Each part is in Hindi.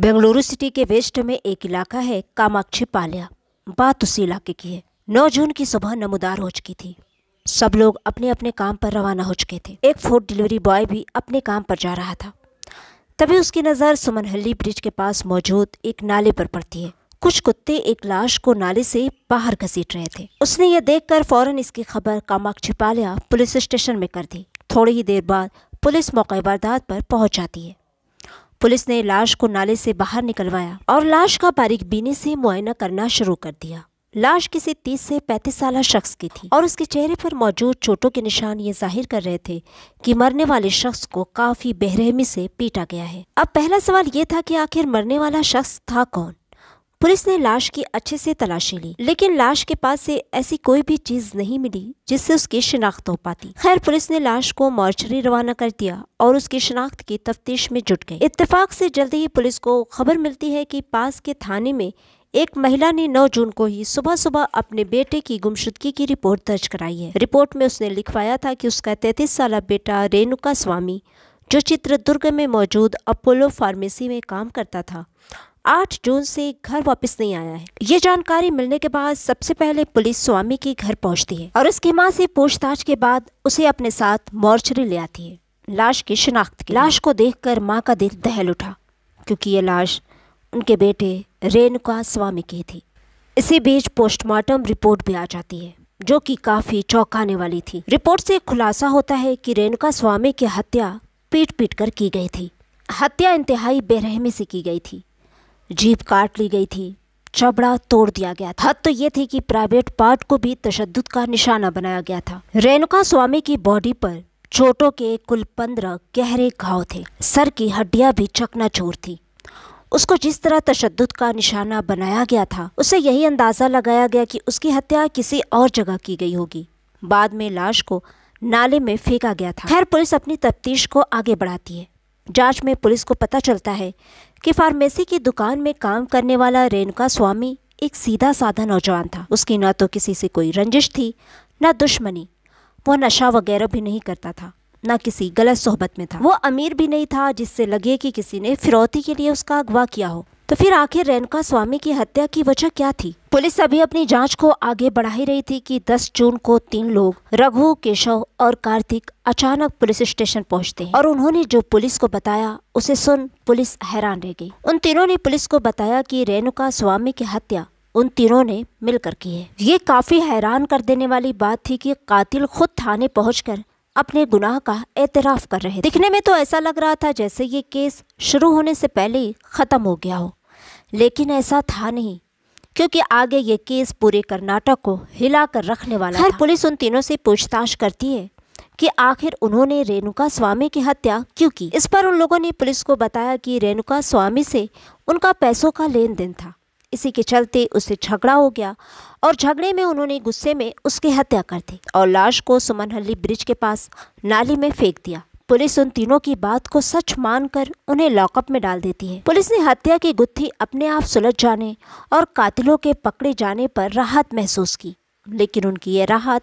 बेंगलुरु सिटी के वेस्ट में एक इलाका है कामाक्षी पालिया बात उसी इलाके की है नौ जून की सुबह नमोदार हो चुकी थी सब लोग अपने अपने काम पर रवाना हो चुके थे एक फूड डिलीवरी बॉय भी अपने काम पर जा रहा था तभी उसकी नज़र सुमनहली ब्रिज के पास मौजूद एक नाले पर पड़ती है कुछ कुत्ते एक लाश को नाले से बाहर घसीट रहे थे उसने यह देखकर फौरन इसकी खबर कामाक्षी पालिया पुलिस स्टेशन में कर दी थोड़ी ही देर बाद पुलिस मौके वारदात पर पहुंच जाती है पुलिस ने लाश को नाले से बाहर निकलवाया और लाश का बारीक बीने से मुआयना करना शुरू कर दिया लाश किसी तीस से पैंतीस साल शख्स की थी और उसके चेहरे पर मौजूद चोटों के निशान ये जाहिर कर रहे थे कि मरने वाले शख्स को काफी बेरहमी से पीटा गया है अब पहला सवाल ये था कि आखिर मरने वाला शख्स था कौन पुलिस ने लाश की अच्छे से तलाशी ली लेकिन लाश के पास से ऐसी कोई भी चीज नहीं मिली जिससे उसकी शिनाख्त हो पाती खैर पुलिस ने लाश को मॉर्चरी रवाना कर दिया और उसकी शिनाख्त की तफ्तीश में जुट गए इतफाक से जल्द ही पुलिस को खबर मिलती है की पास के थाने में एक महिला ने 9 जून को ही सुबह सुबह अपने बेटे की गुमशुदगी की रिपोर्ट दर्ज कराई है रिपोर्ट में उसने लिखवाया था कि उसका तैतीस साल बेटा रेणुका स्वामी जो चित्रदुर्ग में मौजूद अपोलो फार्मेसी में काम करता था आठ जून से घर वापस नहीं आया है ये जानकारी मिलने के बाद सबसे पहले पुलिस स्वामी के घर पहुंचती है और उसकी माँ से पूछताछ के बाद उसे अपने साथ मोर्चरी ले आती है लाश की शिनाख्त की लाश को कर माँ का दिल दहल उठा क्योंकि ये लाश उनके बेटे रेणुका स्वामी की थी इसी बीच पोस्टमार्टम रिपोर्ट भी आ जाती है जो कि काफ़ी चौंकाने वाली थी रिपोर्ट से खुलासा होता है कि रेणुका स्वामी की हत्या पीट पीट कर की गई थी हत्या इंतहाई बेरहमी से की गई थी जीप काट ली गई थी चबड़ा तोड़ दिया गया था हद तो ये थी कि प्राइवेट पार्ट को भी तशद का निशाना बनाया गया था रेणुका स्वामी की बॉडी पर चोटों के कुल पंद्रह गहरे घाव थे सर की हड्डियां भी चकनाचूर थी उसको जिस तरह तशद का निशाना बनाया गया था उसे यही अंदाज़ा लगाया गया कि उसकी हत्या किसी और जगह की गई होगी बाद में लाश को नाले में फेंका गया था खैर पुलिस अपनी तफ्तीश को आगे बढ़ाती है जांच में पुलिस को पता चलता है कि फार्मेसी की दुकान में काम करने वाला रेणुका स्वामी एक सीधा साधा नौजवान था उसकी ना तो किसी से कोई रंजिश थी ना दुश्मनी वह नशा वगैरह भी नहीं करता था ना किसी गलत सोहबत में था वो अमीर भी नहीं था जिससे लगे कि किसी ने फिरौती के लिए उसका अगवा किया हो तो फिर आखिर रेणुका स्वामी की हत्या की वजह क्या थी पुलिस अभी अपनी जांच को आगे बढ़ा ही रही थी कि 10 जून को तीन लोग रघु केशव और कार्तिक अचानक पुलिस स्टेशन पहुंचते हैं और उन्होंने जो पुलिस को बताया उसे सुन पुलिस हैरान रह गई उन तीनों ने पुलिस को बताया कि रेणुका स्वामी की हत्या उन तीनों ने मिलकर की है ये काफी हैरान कर देने वाली बात थी कि कातिल खुद थाने पहुंचकर अपने गुनाह का एतराफ़ कर रहे थे दिखने में तो ऐसा लग रहा था जैसे ये केस शुरू होने से पहले ही ख़त्म हो गया हो लेकिन ऐसा था नहीं क्योंकि आगे ये केस पूरे कर्नाटक को हिला कर रखने वाला हर पुलिस उन तीनों से पूछताछ करती है कि आखिर उन्होंने रेणुका स्वामी की हत्या क्यों की इस पर उन लोगों ने पुलिस को बताया कि रेणुका स्वामी से उनका पैसों का लेन देन था इसी के चलते उससे झगड़ा हो गया और झगड़े में उन्होंने गुस्से में उसकी हत्या कर दी और लाश को सुमनहल्ली ब्रिज के पास नाली में फेंक दिया पुलिस उन तीनों की बात को सच मानकर उन्हें लॉकअप में डाल देती है पुलिस ने हत्या की गुत्थी अपने आप सुलझ जाने और कातिलों के पकड़े जाने पर राहत महसूस की लेकिन उनकी ये राहत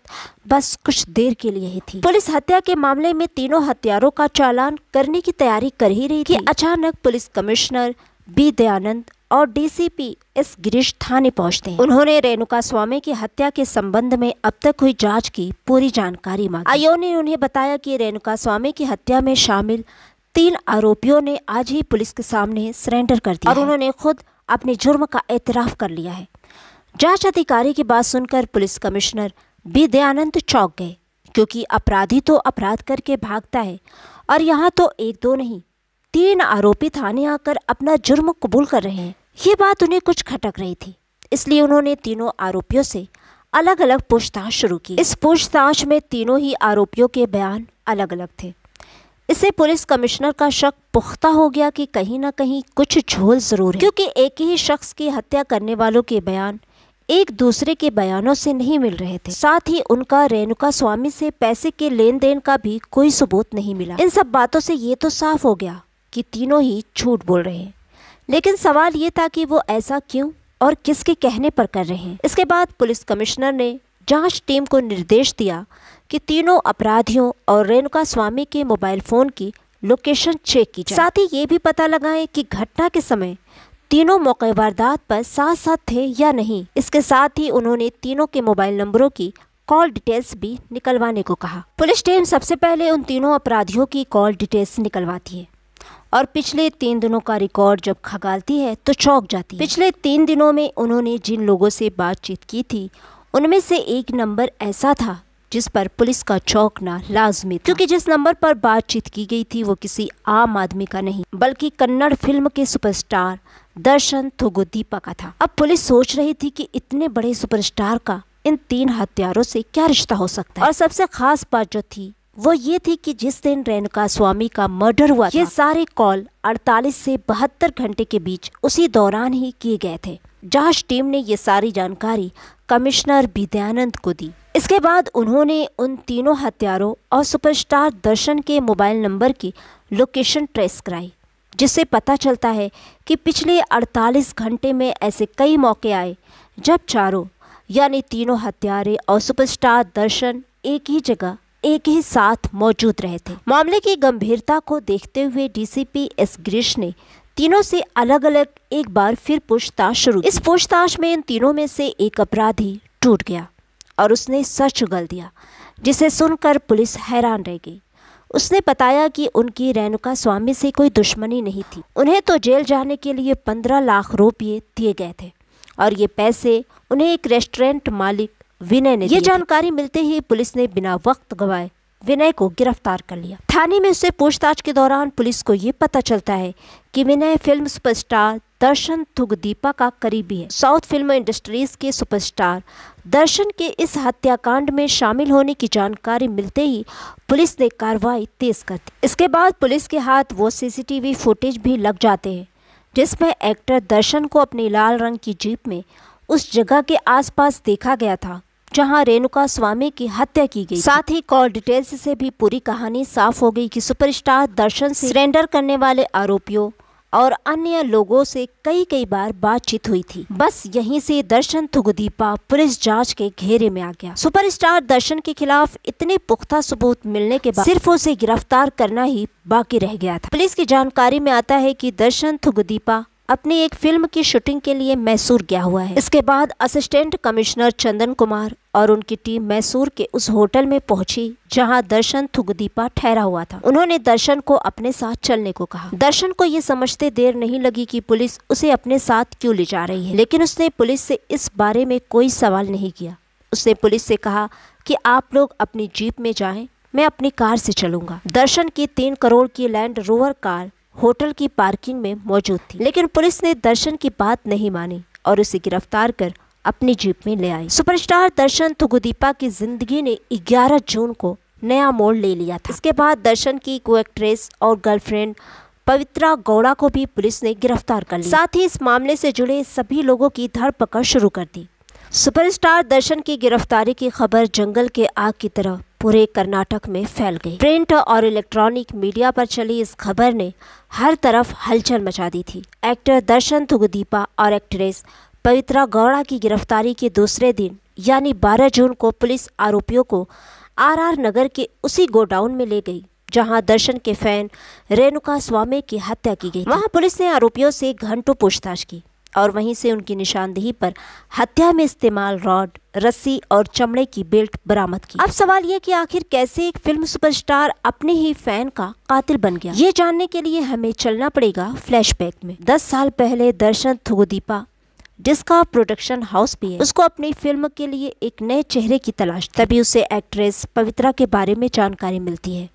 बस कुछ देर के लिए ही थी पुलिस हत्या के मामले में तीनों हत्यारों का चालान करने की तैयारी कर ही रही थी अचानक पुलिस कमिश्नर बी दयानंद और डीसीपी एस गिरीश थाने पहुंचते हैं उन्होंने रेणुका स्वामी की हत्या के संबंध में अब तक हुई जांच की पूरी जानकारी मांगी आयोग ने उन्हें बताया कि रेणुका स्वामी की हत्या में शामिल तीन आरोपियों ने आज ही पुलिस के सामने सरेंडर कर दिया और उन्होंने खुद अपने जुर्म का एतराफ कर लिया है जांच अधिकारी की बात सुनकर पुलिस कमिश्नर बी दयानंद चौक गए क्योंकि अपराधी तो अपराध करके भागता है और यहाँ तो एक दो नहीं तीन आरोपी थाने आकर अपना जुर्म कबूल कर रहे हैं ये बात उन्हें कुछ खटक रही थी इसलिए उन्होंने तीनों आरोपियों से अलग अलग पूछताछ शुरू की इस पूछताछ में तीनों ही आरोपियों के बयान अलग अलग थे इससे पुलिस कमिश्नर का शक पुख्ता हो गया कि कहीं ना कहीं कुछ झोल जरूर है क्योंकि एक ही शख्स की हत्या करने वालों के बयान एक दूसरे के बयानों से नहीं मिल रहे थे साथ ही उनका रेणुका स्वामी से पैसे के लेन देन का भी कोई सबूत नहीं मिला इन सब बातों से ये तो साफ हो गया कि तीनों ही झूठ बोल रहे हैं लेकिन सवाल ये था कि वो ऐसा क्यों और किसके कहने पर कर रहे हैं इसके बाद पुलिस कमिश्नर ने जांच टीम को निर्देश दिया कि तीनों अपराधियों और रेणुका स्वामी के मोबाइल फ़ोन की लोकेशन चेक की जाए साथ ही ये भी पता लगाएं कि घटना के समय तीनों मौके वारदात पर साथ साथ थे या नहीं इसके साथ ही उन्होंने तीनों के मोबाइल नंबरों की कॉल डिटेल्स भी निकलवाने को कहा पुलिस टीम सबसे पहले उन तीनों अपराधियों की कॉल डिटेल्स निकलवाती है और पिछले तीन दिनों का रिकॉर्ड जब खगालती है तो चौंक जाती है पिछले तीन दिनों में उन्होंने जिन लोगों से बातचीत की थी उनमें से एक नंबर ऐसा था जिस पर पुलिस का चौंकना लाजमी था क्योंकि जिस नंबर पर बातचीत की गई थी वो किसी आम आदमी का नहीं बल्कि कन्नड़ फिल्म के सुपरस्टार दर्शन थुगुदीपा का था अब पुलिस सोच रही थी कि इतने बड़े सुपरस्टार का इन तीन हथियारों से क्या रिश्ता हो सकता है और सबसे खास बात जो थी वो ये थी कि जिस दिन रेणुका स्वामी का मर्डर हुआ ये सारे कॉल 48 से बहत्तर घंटे के बीच उसी दौरान ही किए गए थे जांच टीम ने ये सारी जानकारी कमिश्नर विद्यानंद को दी इसके बाद उन्होंने उन तीनों हत्यारों और सुपरस्टार दर्शन के मोबाइल नंबर की लोकेशन ट्रेस कराई जिससे पता चलता है कि पिछले 48 घंटे में ऐसे कई मौके आए जब चारों यानी तीनों हत्यारे और सुपरस्टार दर्शन एक ही जगह एक ही साथ मौजूद रहे थे मामले की गंभीरता को देखते हुए डीसीपी एस ग्रीश ने तीनों से अलग अलग एक बार फिर पूछताछ शुरू इस पूछताछ में इन तीनों में से एक अपराधी टूट गया और उसने सच उगल दिया जिसे सुनकर पुलिस हैरान रह गई उसने बताया कि उनकी रेणुका स्वामी से कोई दुश्मनी नहीं थी उन्हें तो जेल जाने के लिए पंद्रह लाख रुपये दिए गए थे और ये पैसे उन्हें एक रेस्टोरेंट मालिक विनय ने ये जानकारी मिलते ही पुलिस ने बिना वक्त गवाए विनय को गिरफ्तार कर लिया थाने में उससे पूछताछ के दौरान पुलिस को ये पता चलता है कि विनय फिल्म सुपरस्टार दर्शन थुगदीपा का करीबी है साउथ फिल्म इंडस्ट्रीज के सुपरस्टार दर्शन के इस हत्याकांड में शामिल होने की जानकारी मिलते ही पुलिस ने कार्रवाई तेज कर दी इसके बाद पुलिस के हाथ वो सीसीटीवी फुटेज भी लग जाते हैं जिसमें एक्टर दर्शन को अपनी लाल रंग की जीप में उस जगह के आसपास देखा गया था जहां रेणुका स्वामी की हत्या की गई साथ ही कॉल डिटेल्स से भी पूरी कहानी साफ हो गई कि सुपरस्टार दर्शन सरेंडर करने वाले आरोपियों और अन्य लोगों से कई कई बार बातचीत हुई थी बस यहीं से दर्शन थुगदीपा पुलिस जांच के घेरे में आ गया सुपरस्टार दर्शन के खिलाफ इतने पुख्ता सबूत मिलने के बाद सिर्फ उसे गिरफ्तार करना ही बाकी रह गया था पुलिस की जानकारी में आता है कि दर्शन थुगदीपा अपनी एक फिल्म की शूटिंग के लिए मैसूर गया हुआ है इसके बाद असिस्टेंट कमिश्नर चंदन कुमार और उनकी टीम मैसूर के उस होटल में पहुंची जहां दर्शन थुगदीपा ठहरा हुआ था उन्होंने दर्शन को अपने साथ चलने को कहा दर्शन को ये समझते देर नहीं लगी कि पुलिस उसे अपने साथ क्यों ले जा रही है लेकिन उसने पुलिस से इस बारे में कोई सवाल नहीं किया उसने पुलिस से कहा कि आप लोग अपनी जीप में जाएं मैं अपनी कार से चलूंगा दर्शन की तीन करोड़ की लैंड रोवर कार होटल की पार्किंग में मौजूद थी लेकिन पुलिस ने दर्शन की बात नहीं मानी और उसे गिरफ्तार कर अपनी जीप में ले आई सुपरस्टार दर्शन थुगुदीपा की जिंदगी ने 11 जून को नया मोड़ ले लिया था इसके बाद दर्शन की को एक्ट्रेस और गर्लफ्रेंड पवित्रा गौड़ा को भी पुलिस ने गिरफ्तार कर लिया साथ ही इस मामले से जुड़े सभी लोगों की धरपकड़ शुरू कर दी सुपरस्टार दर्शन की गिरफ्तारी की खबर जंगल के आग की तरह पूरे कर्नाटक में फैल गई प्रिंट और इलेक्ट्रॉनिक मीडिया पर चली इस खबर ने हर तरफ हलचल मचा दी थी एक्टर दर्शन थुगदीपा और एक्ट्रेस पवित्रा गौड़ा की गिरफ्तारी के दूसरे दिन यानी 12 जून को पुलिस आरोपियों को आरआर नगर के उसी गोडाउन में ले गई जहां दर्शन के फैन रेणुका स्वामी की हत्या की गई वहां पुलिस ने आरोपियों से घंटों पूछताछ की और वहीं से उनकी निशानदेही पर हत्या में इस्तेमाल रॉड रस्सी और चमड़े की बेल्ट बरामद की अब सवाल यह कि आखिर कैसे एक फिल्म सुपरस्टार अपने ही फैन का कातिल बन गया ये जानने के लिए हमें चलना पड़ेगा फ्लैशबैक में दस साल पहले दर्शन थोदीपा जिसका प्रोडक्शन हाउस भी है उसको अपनी फिल्म के लिए एक नए चेहरे की तलाश तभी उसे एक्ट्रेस पवित्रा के बारे में जानकारी मिलती है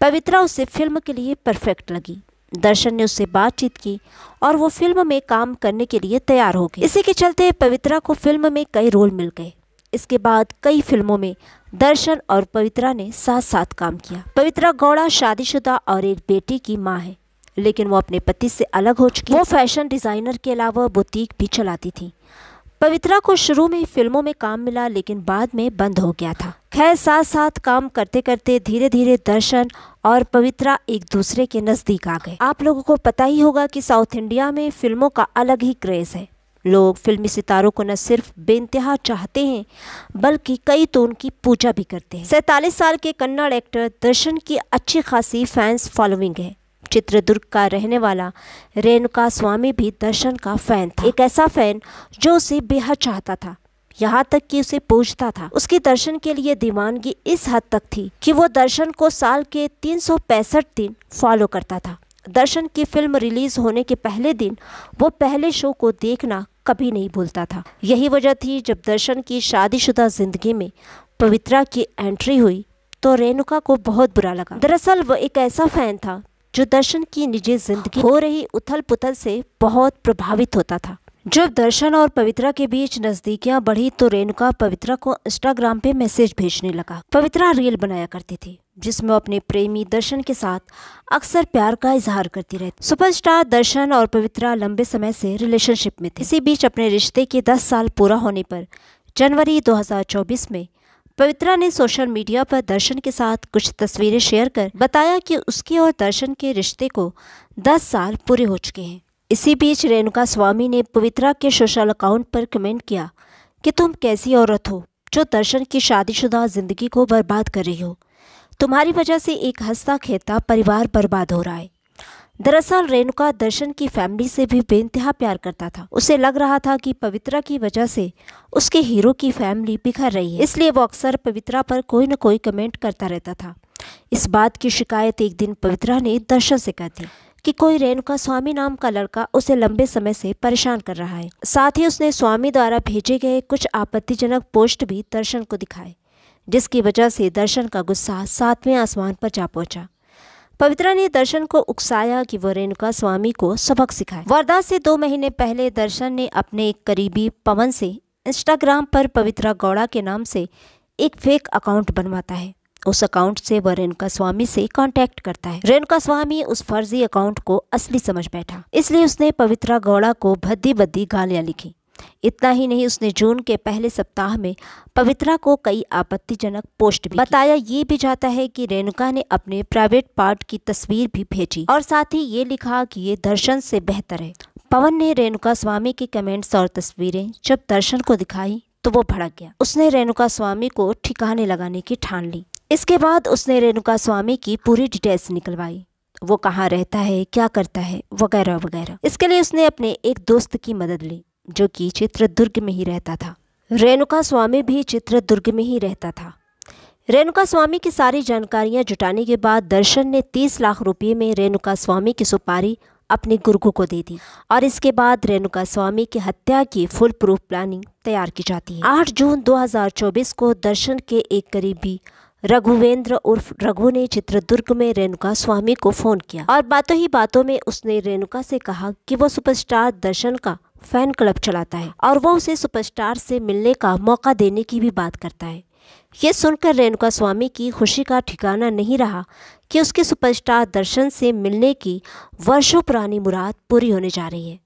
पवित्रा उसे फिल्म के लिए परफेक्ट लगी दर्शन ने उससे बातचीत की और वो फिल्म में काम करने के लिए तैयार हो गए इसी के चलते पवित्रा को फिल्म में कई रोल मिल गए इसके बाद कई फिल्मों में दर्शन और पवित्रा ने साथ साथ काम किया पवित्रा गौड़ा शादीशुदा और एक बेटी की माँ है लेकिन वो अपने पति से अलग हो चुकी वो फैशन डिज़ाइनर के अलावा बुटीक भी चलाती थी पवित्रा को शुरू में फिल्मों में काम मिला लेकिन बाद में बंद हो गया था खैर साथ साथ काम करते करते धीरे धीरे दर्शन और पवित्रा एक दूसरे के नज़दीक आ गए आप लोगों को पता ही होगा कि साउथ इंडिया में फिल्मों का अलग ही क्रेज़ है लोग फिल्मी सितारों को न सिर्फ बेनतहा चाहते हैं बल्कि कई तो उनकी पूजा भी करते हैं सैतालीस साल के कन्नड़ एक्टर दर्शन की अच्छी खासी फैंस फॉलोइंग है चित्रदुर्ग का रहने वाला रेणुका स्वामी भी दर्शन का फैन था एक ऐसा फैन जो उसे बेहद चाहता था यहाँ तक कि उसे पूछता था उसके दर्शन के लिए दीवानगी इस हद तक थी कि वो दर्शन को साल के तीन दिन फॉलो करता था दर्शन की फिल्म रिलीज होने के पहले दिन वो पहले शो को देखना कभी नहीं भूलता था यही वजह थी जब दर्शन की शादीशुदा जिंदगी में पवित्रा की एंट्री हुई तो रेणुका को बहुत बुरा लगा दरअसल वह एक ऐसा फैन था जो दर्शन की निजी जिंदगी हो रही उथल पुथल से बहुत प्रभावित होता था जब दर्शन और पवित्रा के बीच नजदीकियां बढ़ी तो रेणुका पवित्रा को इंस्टाग्राम पे मैसेज भेजने लगा पवित्रा रील बनाया करती थी जिसमें अपने प्रेमी दर्शन के साथ अक्सर प्यार का इजहार करती रहती सुपरस्टार दर्शन और पवित्रा लंबे समय से रिलेशनशिप में थे इसी बीच अपने रिश्ते के 10 साल पूरा होने पर जनवरी 2024 में पवित्रा ने सोशल मीडिया पर दर्शन के साथ कुछ तस्वीरें शेयर कर बताया कि उसके और दर्शन के रिश्ते को 10 साल पूरे हो चुके हैं इसी बीच रेणुका स्वामी ने पवित्रा के सोशल अकाउंट पर कमेंट किया कि तुम कैसी औरत हो जो दर्शन की शादीशुदा जिंदगी को बर्बाद कर रही हो तुम्हारी वजह से एक हंसता खेता परिवार बर्बाद हो रहा है दरअसल रेणुका दर्शन की फैमिली से भी बेनतहा प्यार करता था उसे लग रहा था कि पवित्रा की वजह से उसके हीरो की फैमिली बिखर रही है इसलिए वो अक्सर पवित्रा पर कोई न कोई कमेंट करता रहता था इस बात की शिकायत एक दिन पवित्रा ने दर्शन से कर दी कि कोई रेणुका स्वामी नाम का लड़का उसे लंबे समय से परेशान कर रहा है साथ ही उसने स्वामी द्वारा भेजे गए कुछ आपत्तिजनक पोस्ट भी दर्शन को दिखाए जिसकी वजह से दर्शन का गुस्सा सातवें आसमान पर जा पहुंचा पवित्रा ने दर्शन को उकसाया कि वो रेणुका स्वामी को सबक सिखाए वारदात से दो महीने पहले दर्शन ने अपने एक करीबी पवन से इंस्टाग्राम पर पवित्रा गौड़ा के नाम से एक फेक अकाउंट बनवाता है उस अकाउंट से वह रेणुका स्वामी से कांटेक्ट करता है रेणुका स्वामी उस फर्जी अकाउंट को असली समझ बैठा इसलिए उसने पवित्रा गौड़ा को भद्दी बद्दी गालियां लिखी इतना ही नहीं उसने जून के पहले सप्ताह में पवित्रा को कई आपत्तिजनक पोस्ट भी बताया ये भी जाता है कि रेणुका ने अपने प्राइवेट पार्ट की तस्वीर भी भेजी और साथ ही ये लिखा कि ये दर्शन से बेहतर है पवन ने रेणुका स्वामी के कमेंट्स और तस्वीरें जब दर्शन को दिखाई तो वो भड़क गया उसने रेणुका स्वामी को ठिकाने लगाने की ठान ली इसके बाद उसने रेणुका स्वामी की पूरी डिटेल्स निकलवाई वो कहाँ रहता है क्या करता है वगैरह वगैरह इसके लिए उसने अपने एक दोस्त की मदद ली जो कि चित्रदुर्ग में ही रहता था रेणुका स्वामी भी चित्रदुर्ग में ही रहता था रेणुका स्वामी की सारी जानकारियां जुटाने के बाद दर्शन ने तीस लाख रुपये में रेणुका स्वामी की सुपारी अपने गुरु को दे दी और इसके बाद रेणुका स्वामी की हत्या की फुल प्रूफ प्लानिंग तैयार की जाती है 8 जून 2024 को दर्शन के एक करीबी रघुवेंद्र उर्फ रघु ने चित्रदुर्ग में रेणुका स्वामी को फोन किया और बातों ही बातों में उसने रेणुका से कहा कि वो सुपरस्टार दर्शन का फैन क्लब चलाता है और वो उसे सुपरस्टार से मिलने का मौका देने की भी बात करता है ये सुनकर रेणुका स्वामी की खुशी का ठिकाना नहीं रहा कि उसके सुपरस्टार दर्शन से मिलने की वर्षों पुरानी मुराद पूरी होने जा रही है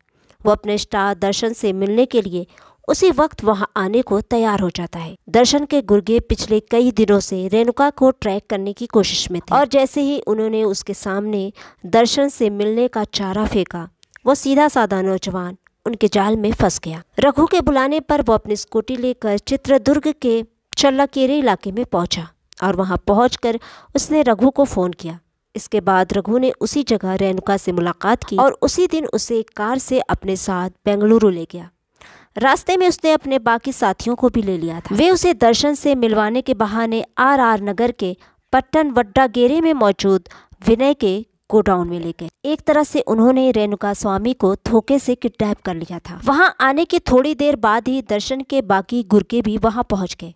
वो अपने स्टार दर्शन से मिलने के लिए उसी वक्त वहां आने को तैयार हो जाता है दर्शन के गुर्गे पिछले कई दिनों से रेणुका को ट्रैक करने की कोशिश में थे और जैसे ही उन्होंने उसके सामने दर्शन से मिलने का चारा फेंका वो सीधा साधा नौजवान उनके जाल में फंस गया रघु के बुलाने पर वो अपनी स्कूटी लेकर चित्रदुर्ग के चल्लाकेरे इलाके में पहुंचा और वहां पहुंचकर उसने रघु को फ़ोन किया इसके बाद रघु ने उसी जगह रेणुका से मुलाकात की और उसी दिन उसे कार से अपने साथ बेंगलुरु ले गया रास्ते में उसने अपने बाकी साथियों को भी ले लिया था वे उसे दर्शन से मिलवाने के बहाने आर आर नगर के पट्टन वड्डा गेरे में मौजूद विनय के गोडाउन में ले गए एक तरह से उन्होंने रेणुका स्वामी को धोखे से किडनैप कर लिया था वहां आने के थोड़ी देर बाद ही दर्शन के बाकी गुर्गे भी वहां पहुंच गए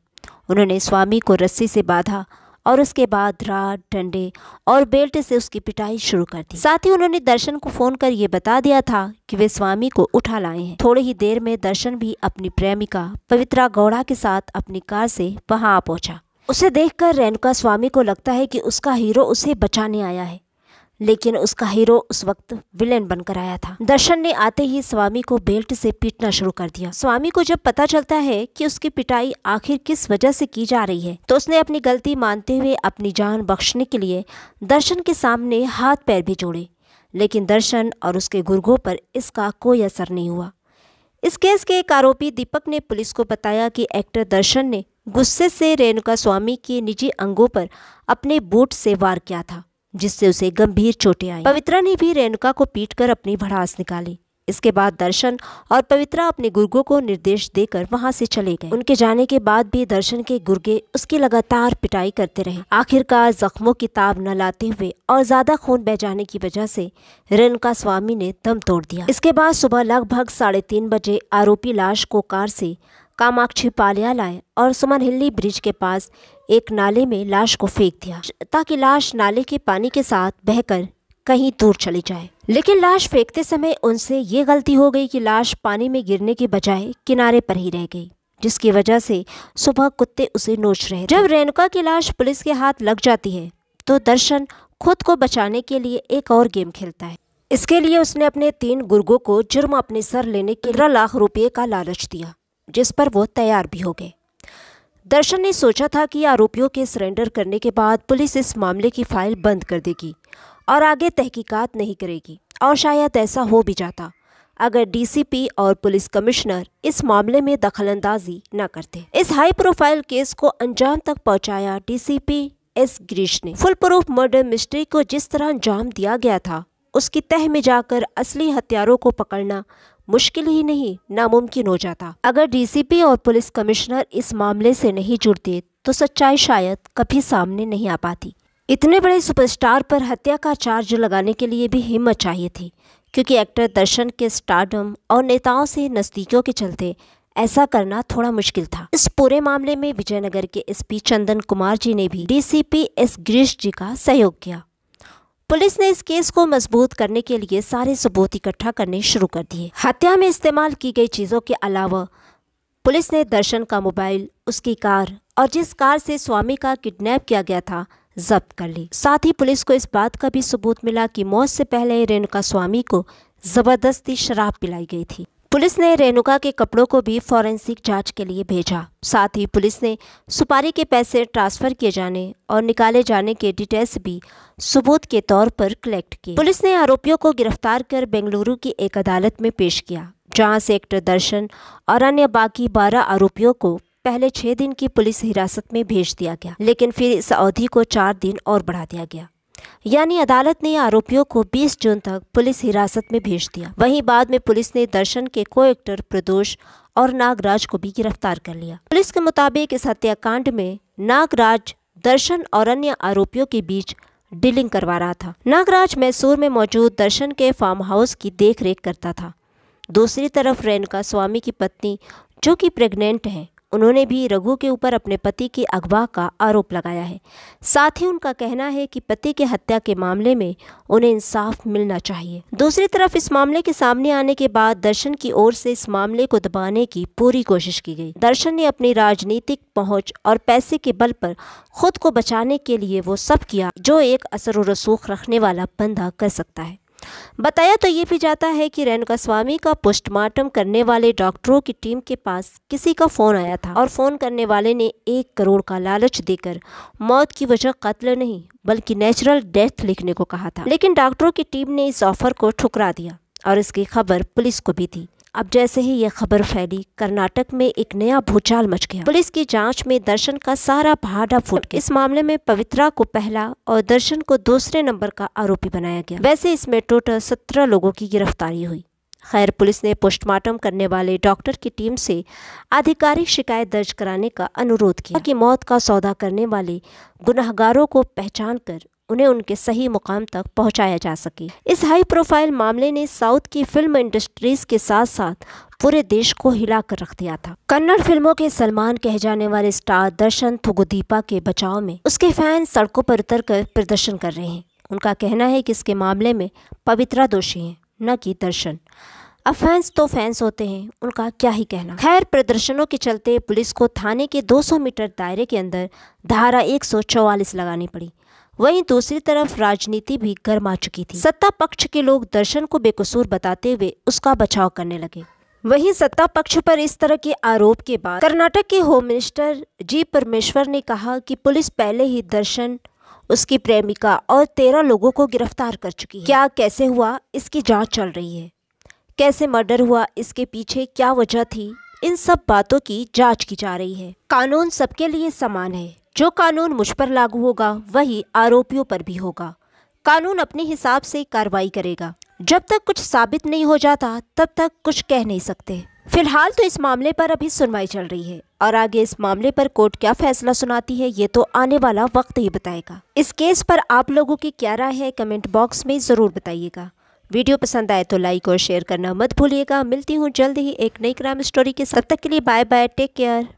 उन्होंने स्वामी को रस्सी से बांधा और उसके बाद रात डंडे और बेल्ट से उसकी पिटाई शुरू कर दी साथ ही उन्होंने दर्शन को फोन कर ये बता दिया था कि वे स्वामी को उठा लाए हैं थोड़ी ही देर में दर्शन भी अपनी प्रेमिका पवित्रा गौड़ा के साथ अपनी कार से वहां आ पहुंचा उसे देखकर रेणुका स्वामी को लगता है कि उसका हीरो उसे बचाने आया है लेकिन उसका हीरो उस वक्त विलेन बनकर आया था दर्शन ने आते ही स्वामी को बेल्ट से पीटना शुरू कर दिया स्वामी को जब पता चलता है कि उसकी पिटाई आखिर किस वजह से की जा रही है तो उसने अपनी गलती मानते हुए अपनी जान बख्शने के लिए दर्शन के सामने हाथ पैर भी जोड़े लेकिन दर्शन और उसके गुर्गों पर इसका कोई असर नहीं हुआ इस केस के एक आरोपी दीपक ने पुलिस को बताया कि एक्टर दर्शन ने गुस्से से रेणुका स्वामी के निजी अंगों पर अपने बूट से वार किया था जिससे उसे गंभीर चोटें आई पवित्रा ने भी रेणुका को पीटकर अपनी भड़ास निकाली इसके बाद दर्शन और पवित्रा अपने गुर्गों को निर्देश देकर वहां से चले गए उनके जाने के बाद भी दर्शन के गुर्गे उसकी लगातार पिटाई करते रहे आखिरकार जख्मों की ताब न लाते हुए और ज्यादा खून बह जाने की वजह से रेणुका स्वामी ने दम तोड़ दिया इसके बाद सुबह लगभग साढ़े तीन बजे आरोपी लाश को कार से कामाक्षी पालिया लाए और सुमन हिल्ली ब्रिज के पास एक नाले में लाश को फेंक दिया ताकि लाश नाले के पानी के साथ बहकर कहीं दूर चली जाए लेकिन लाश फेंकते समय उनसे ये गलती हो गई कि लाश पानी में गिरने के बजाय किनारे पर ही रह गई जिसकी वजह से सुबह कुत्ते उसे नोच रहे जब रेणुका की लाश पुलिस के हाथ लग जाती है तो दर्शन खुद को बचाने के लिए एक और गेम खेलता है इसके लिए उसने अपने तीन गुर्गों को जुर्म अपने सर लेने के लाख रुपए का लालच दिया जिस पर वो तैयार भी हो गए दर्शन ने सोचा था कि आरोपियों के सरेंडर करने के बाद पुलिस इस मामले की फाइल बंद कर देगी और आगे तहकीकात नहीं करेगी और शायद ऐसा हो भी जाता अगर डीसीपी और पुलिस कमिश्नर इस मामले में दखलंदाजी न करते इस हाई प्रोफाइल केस को अंजाम तक पहुंचाया डीसीपी एस गिरीश ने फुल प्रूफ मर्डर मिस्ट्री को जिस तरह अंजाम दिया गया था उसकी तह में जाकर असली हथियारों को पकड़ना मुश्किल ही नहीं नामुमकिन हो जाता अगर डीसीपी और पुलिस कमिश्नर इस मामले से नहीं जुड़ते तो सच्चाई शायद कभी सामने नहीं आ पाती इतने बड़े सुपरस्टार पर हत्या का चार्ज लगाने के लिए भी हिम्मत चाहिए थी क्योंकि एक्टर दर्शन के स्टारडम और नेताओं से नज़दीकियों के चलते ऐसा करना थोड़ा मुश्किल था इस पूरे मामले में विजयनगर के एसपी चंदन कुमार जी ने भी डीसीपी एस गिरीश जी का सहयोग किया पुलिस ने इस केस को मजबूत करने के लिए सारे सबूत इकट्ठा करने शुरू कर दिए हत्या में इस्तेमाल की गई चीज़ों के अलावा पुलिस ने दर्शन का मोबाइल उसकी कार और जिस कार से स्वामी का किडनैप किया गया था जब्त कर ली साथ ही पुलिस को इस बात का भी सबूत मिला कि मौत से पहले रेणुका स्वामी को ज़बरदस्ती शराब पिलाई गई थी पुलिस ने रेणुका के कपड़ों को भी फॉरेंसिक जांच के लिए भेजा साथ ही पुलिस ने सुपारी के पैसे ट्रांसफर किए जाने और निकाले जाने के डिटेल्स भी सबूत के तौर पर कलेक्ट किए पुलिस ने आरोपियों को गिरफ्तार कर बेंगलुरु की एक अदालत में पेश किया जहां से एक्टर दर्शन और अन्य बाकी बारह आरोपियों को पहले छह दिन की पुलिस हिरासत में भेज दिया गया लेकिन फिर इस अवधि को चार दिन और बढ़ा दिया गया यानी अदालत ने आरोपियों को 20 जून तक पुलिस हिरासत में भेज दिया वहीं बाद में पुलिस ने दर्शन के को एक्टर प्रदोष और नागराज को भी गिरफ्तार कर लिया पुलिस के मुताबिक इस हत्याकांड में नागराज दर्शन और अन्य आरोपियों के बीच डीलिंग करवा रहा था नागराज मैसूर में मौजूद दर्शन के फार्म हाउस की देख करता था दूसरी तरफ रेणुका स्वामी की पत्नी जो कि प्रेग्नेंट है उन्होंने भी रघु के ऊपर अपने पति की अगवा का आरोप लगाया है साथ ही उनका कहना है कि पति के हत्या के मामले में उन्हें इंसाफ मिलना चाहिए दूसरी तरफ इस मामले के सामने आने के बाद दर्शन की ओर से इस मामले को दबाने की पूरी कोशिश की गई दर्शन ने अपनी राजनीतिक पहुंच और पैसे के बल पर खुद को बचाने के लिए वो सब किया जो एक असर रसूख रखने वाला बंदा कर सकता है बताया तो ये भी जाता है कि रेणुका स्वामी का पोस्टमार्टम करने वाले डॉक्टरों की टीम के पास किसी का फ़ोन आया था और फ़ोन करने वाले ने एक करोड़ का लालच देकर मौत की वजह कत्ल नहीं बल्कि नेचुरल डेथ लिखने को कहा था लेकिन डॉक्टरों की टीम ने इस ऑफर को ठुकरा दिया और इसकी खबर पुलिस को भी थी अब जैसे ही यह खबर फैली कर्नाटक में एक नया भूचाल मच गया पुलिस की जांच में दर्शन का सारा पहाड़ा फूट गया इस मामले में पवित्रा को पहला और दर्शन को दूसरे नंबर का आरोपी बनाया गया वैसे इसमें टोटल सत्रह लोगों की गिरफ्तारी हुई खैर पुलिस ने पोस्टमार्टम करने वाले डॉक्टर की टीम से आधिकारिक शिकायत दर्ज कराने का अनुरोध किया कि मौत का सौदा करने वाले गुनाहगारों को पहचान कर उन्हें उनके सही मुकाम तक पहुंचाया जा सके इस हाई प्रोफाइल मामले ने साउथ की फिल्म इंडस्ट्रीज के साथ साथ पूरे देश को हिला कर रख दिया था कन्नड़ फिल्मों के सलमान कहे जाने वाले स्टार दर्शन थुगुदीपा के बचाव में उसके फैन सड़कों पर उतर कर प्रदर्शन कर रहे हैं उनका कहना है कि इसके मामले में पवित्रा दोषी है न कि दर्शन अब फैंस तो फैंस होते हैं उनका क्या ही कहना खैर प्रदर्शनों के चलते पुलिस को थाने के 200 मीटर दायरे के अंदर धारा 144 लगानी पड़ी वहीं दूसरी तरफ राजनीति भी गर्मा चुकी थी सत्ता पक्ष के लोग दर्शन को बेकसूर बताते हुए उसका बचाव करने लगे वहीं सत्ता पक्ष पर इस तरह के आरोप के बाद कर्नाटक के होम मिनिस्टर जी परमेश्वर ने कहा कि पुलिस पहले ही दर्शन उसकी प्रेमिका और तेरह लोगों को गिरफ्तार कर चुकी है क्या कैसे हुआ इसकी जांच चल रही है कैसे मर्डर हुआ इसके पीछे क्या वजह थी इन सब बातों की जांच की जा रही है कानून सबके लिए समान है जो कानून मुझ पर लागू होगा वही आरोपियों पर भी होगा कानून अपने हिसाब से कार्रवाई करेगा जब तक कुछ साबित नहीं हो जाता तब तक कुछ कह नहीं सकते फिलहाल तो इस मामले पर अभी सुनवाई चल रही है और आगे इस मामले पर कोर्ट क्या फैसला सुनाती है ये तो आने वाला वक्त ही बताएगा इस केस पर आप लोगों की क्या राय है कमेंट बॉक्स में ज़रूर बताइएगा वीडियो पसंद आए तो लाइक और शेयर करना मत भूलिएगा मिलती हूँ जल्द ही एक नई क्राइम स्टोरी के सब तक के लिए बाय बाय टेक केयर